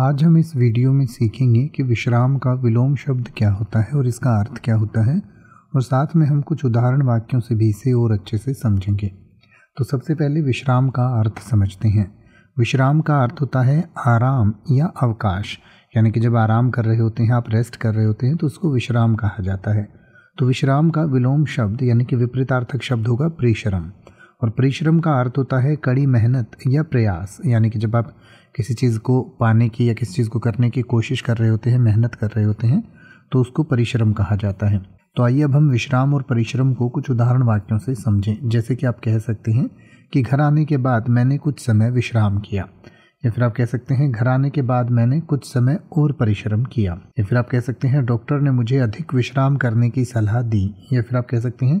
आज हम इस वीडियो में सीखेंगे कि विश्राम का विलोम शब्द क्या होता है और इसका अर्थ क्या होता है और साथ में हम कुछ उदाहरण वाक्यों से भी इसे और अच्छे से समझेंगे तो सबसे पहले विश्राम का अर्थ समझते हैं विश्राम का अर्थ होता है आराम या अवकाश यानी कि जब आराम कर रहे होते हैं आप रेस्ट कर रहे होते हैं तो उसको विश्राम कहा जाता है तो विश्राम का विलोम शब्द यानी कि विपरीतार्थक शब्द होगा प्रेशरम और परिश्रम का अर्थ होता है कड़ी मेहनत या प्रयास यानी कि जब आप किसी चीज़ को पाने की या किसी चीज़ को करने की कोशिश कर रहे होते हैं मेहनत कर रहे होते हैं तो उसको परिश्रम कहा जाता है तो आइए अब हम विश्राम और परिश्रम को कुछ उदाहरण वाक्यों से समझें जैसे कि आप कह सकते हैं कि घर आने के बाद मैंने कुछ समय विश्राम किया या फिर आप कह सकते हैं घर आने के बाद मैंने कुछ समय और परिश्रम किया या फिर आप कह सकते हैं डॉक्टर ने मुझे अधिक विश्राम करने की सलाह दी या फिर आप कह सकते हैं